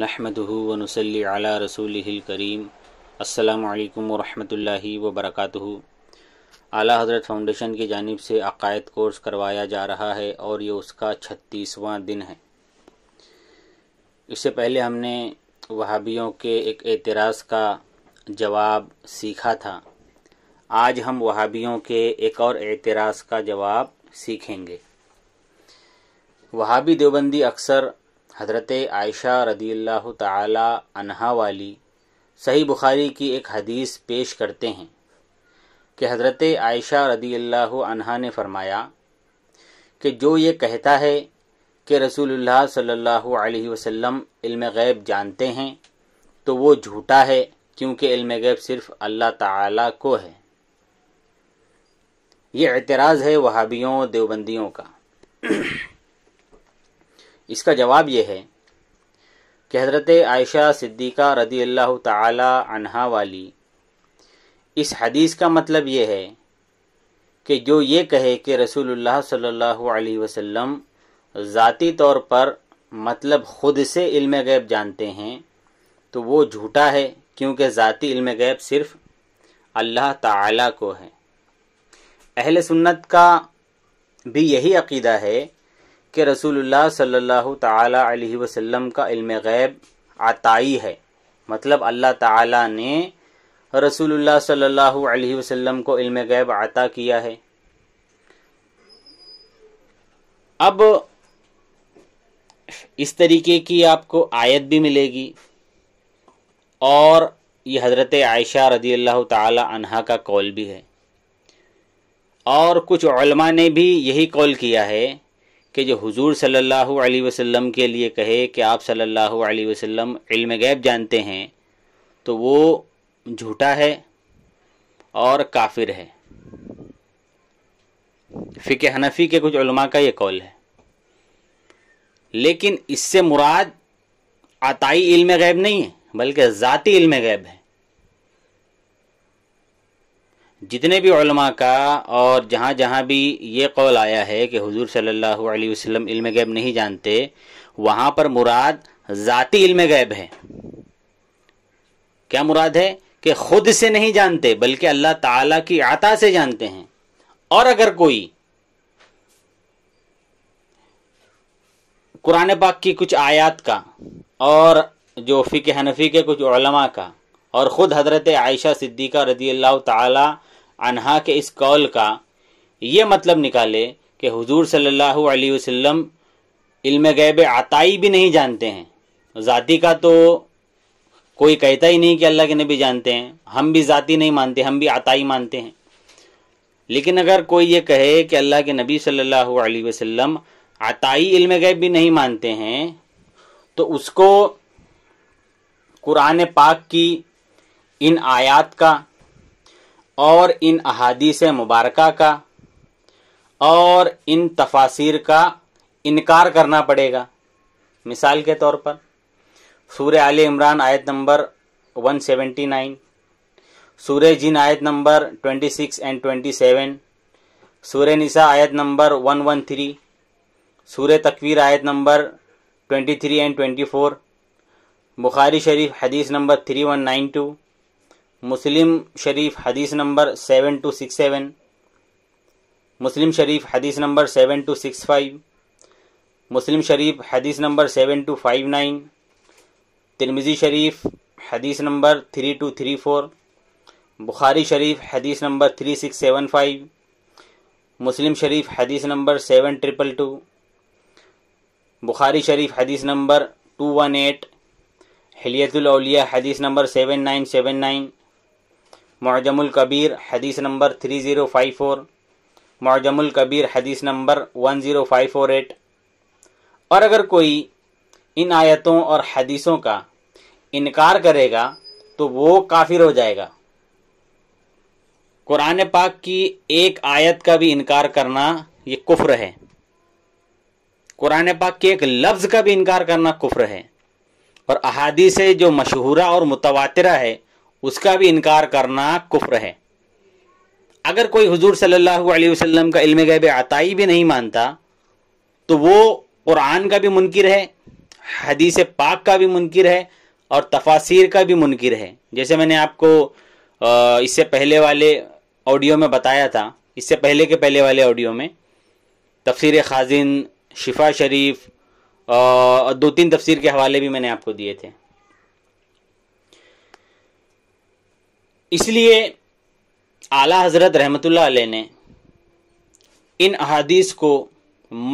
नहमदहू वनसली अला रसूल करीम अल्लाम वरहमल वबरक आला हज़रत फाउंडेशन की जानब से अकायद कोर्स करवाया जा रहा है और ये उसका छत्तीसवां दिन है इससे पहले हमने वहाबियों के एक एतराज़ का जवाब सीखा था आज हम वहाबियों के एक और एतराज़ का जवाब सीखेंगे वहाबी देवबंदी अक्सर हज़रत आयशा रदील्ला तहा वाली सही बुखारी की एक हदीस पेश करते हैं कि हज़रत आयशा रदी अनहा ने फरमाया कि जो ये कहता है कि रसूलुल्लाह सल्लल्लाहु अलैहि इल्म गैब जानते हैं तो वो झूठा है क्योंकि इल्म गैब सिर्फ अल्लाह ताला को है ये एतराज़ है वहाबियों देवबंदियों का इसका जवाब यह है कि हज़रत आयशा सिद्दीक़ा रदी अल्लाह तहा वाली इस हदीस का मतलब ये है कि जो ये कहे कि रसूलुल्लाह सल्लल्लाहु अलैहि वसल्लम ज़ाती तौर पर मतलब ख़ुद से इल्म गैब जानते हैं तो वो झूठा है क्योंकि ज़ाती इल्म गैब सिर्फ़ अल्लाह ताला को है अहल सुन्नत का भी यही अकीदा है कि रसूलुल्लाह सल्लल्लाहु ताला अलैहि वसल्लम का इल्म गैब आताई है मतलब अल्लाह ताला ने रसूलुल्लाह सल्लल्लाहु अलैहि वसल्लम को इल्म गैब आता किया है अब इस तरीके की आपको आयत भी मिलेगी और ये हज़रत आयशा रदी अल्लाह तहा का कौल भी है और कुछ ने भी यही कौल किया है कि जो हुजूर सल्लल्लाहु अलैहि वसल्लम के लिए कहे कि आप सल्लल्लाहु अलैहि वसल्लम इल्म गैब जानते हैं तो वो झूठा है और काफिर है फ़िक हनफी के कुछ उलमा का ये कौल है लेकिन इससे मुराद आताई इल्म गैब नहीं है बल्कि ज़ाती इल्म गैब है जितने भी उलमा का और जहाँ जहाँ भी ये कौल आया है कि हुजूर सल्लल्लाहु अलैहि वसल्लम इल्म गैब नहीं जानते वहाँ पर मुराद ज़ाती इल्म गैब है क्या मुराद है कि ख़ुद से नहीं जानते बल्कि अल्लाह ताला की आता से जानते हैं और अगर कोई कुरान पाक की कुछ आयात का और जो फ़िक हनफी के कुछ उलमा का और ख़ुद हजरत आयशा सिद्दीक़ा रदी अल्लाह ताला अनहा के इस कौल का ये मतलब निकाले कि हुजूर सल्लल्लाहु अलैहि वसल्लम इल्म गैब आताई भी नहीं जानते हैं ज़ाती का तो कोई कहता ही नहीं कि अल्लाह के नबी जानते हैं हम भी ज़ाती नहीं मानते हम भी आताई मानते हैं लेकिन अगर कोई ये कहे कि अल्लाह के नबी सल्लल्लाहु अलैहि वसल्लम आताई इल्म गैब भी नहीं मानते हैं तो उसको कुरान पाक की इन आयात का और इन अहादीस मुबारक का और इन तफासिर का इनकार करना पड़ेगा मिसाल के तौर पर सूर्य आल इमरान आयत नंबर 179 सूर्य जिन आयत नंबर 26 एंड 27 सूर्य निसा आयत नंबर 113 सूर्य तकवीर आयत नंबर 23 एंड 24 बुखारी शरीफ हदीस नंबर 3192 मुस्लिम शरीफ हदीस number seven two six seven मुस्लिम शरीफ हदीस number seven two six five मुस्लिम शरीफ हदीस number seven two five nine तिरमिज़ी शरीफ हदीस number three two three four बुखारी शरीफ हदीस number three six seven five मुस्लिम शरीफ हदीस नंबर सेवन ट्रिपल टू बुखारी शरीफ हदीस नंबर टू वन एट हलियतुलौलिया हदीस number seven nine seven nine मौजमुल कबीर हदीस number three zero five four मौजमुल कबीर हदीस number one zero five four eight और अगर कोई इन आयतों और हदीसों का इनकार करेगा तो वो काफिर हो जाएगा कुरान पाक की एक आयत का भी इनकार करना ये कुफ्र है कुरान पाक के एक लफ्ज़ का भी इनकार करना कुफ्र है और अहादी से जो मशहूरा और मुतवा है उसका भी इनकार करना कुफ्र है अगर कोई हजूर सल्लल्लाहु अलैहि वसल्लम का इल्म गैब आताई भी नहीं मानता तो वो कुरान का भी मुनकर है हदीस पाक का भी मुनकर है और तफासिर का भी मुनकर है जैसे मैंने आपको इससे पहले वाले ऑडियो में बताया था इससे पहले के पहले वाले ऑडियो में तफसर खाजिन शिफा शरीफ और दो तीन तफसीर के हवाले भी मैंने आपको दिए थे इसलिए आला हजरत रहमतुल्लाह अलैह ने इन अहादीस को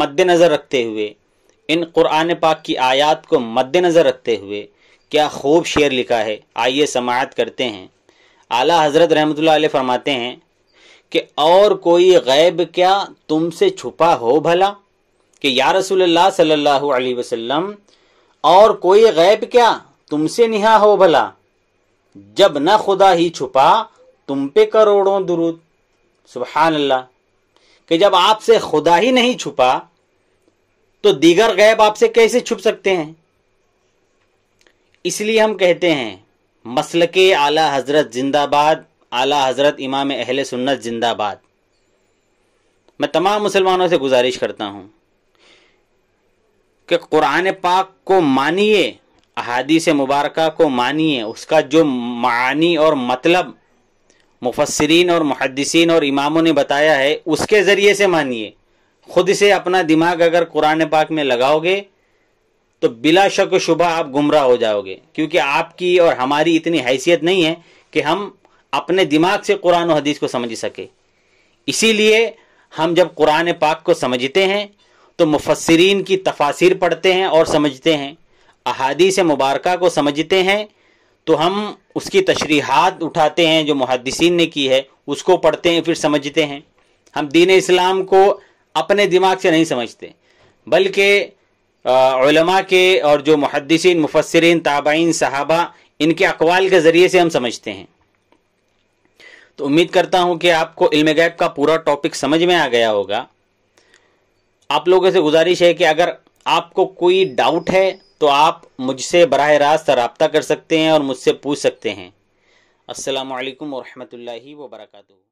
मद्देनज़र रखते हुए इन कुरान पाक की आयात को मद्देनज़र रखते हुए क्या खूब शेर लिखा है आइए समात करते हैं आला हजरत रहमतुल्लाह अलैह फरमाते हैं कि और कोई गैब क्या तुमसे छुपा हो भला कि या रसूल सल्लल्लाहु अलैहि वसल्लम और कोई गैब क्या तुमसे निहा हो भला जब न खुदा ही छुपा तुम पे करोड़ों दुरुद सुबहान अल्लाह कि जब आपसे खुदा ही नहीं छुपा तो दीगर गैब आपसे कैसे छुप सकते हैं इसलिए हम कहते हैं मसल के आला हजरत जिंदाबाद आला हजरत इमाम अहल सुन्नत जिंदाबाद मैं तमाम मुसलमानों से गुजारिश करता हूं कि कुरान पाक को मानिए अहादीस मुबारक को मानिए उसका जो मानी और मतलब मुफसरीन और मुहदसिन और इमामों ने बताया है उसके ज़रिए से मानिए खुद से अपना दिमाग अगर कुरान पाक में लगाओगे तो बिला शक शुबा आप गुमराह हो जाओगे क्योंकि आपकी और हमारी इतनी हैसियत नहीं है कि हम अपने दिमाग से कुरान हदीस को समझ सके इसीलिए हम जब कुरान पाक को समझते हैं तो मुफसरीन की तफासिर पढ़ते हैं और समझते हैं अहादीस मुबारक को समझते हैं तो हम उसकी तशरीहत उठाते हैं जो मुहदसिन ने की है उसको पढ़ते हैं फिर समझते हैं हम दीन इस्लाम को अपने दिमाग से नहीं समझते बल्कि के और जो मुहदसिन मुफसरिन ताबाइन साहबा इनके अकवाल के ज़रिए से हम समझते हैं तो उम्मीद करता हूं कि आपको इल्म गैब का पूरा टॉपिक समझ में आ गया होगा आप लोगों से गुजारिश है कि अगर आपको कोई डाउट है तो आप मुझसे बरह रास्त रबता कर सकते हैं और मुझसे पूछ सकते हैं असलकम वरहमल वर्का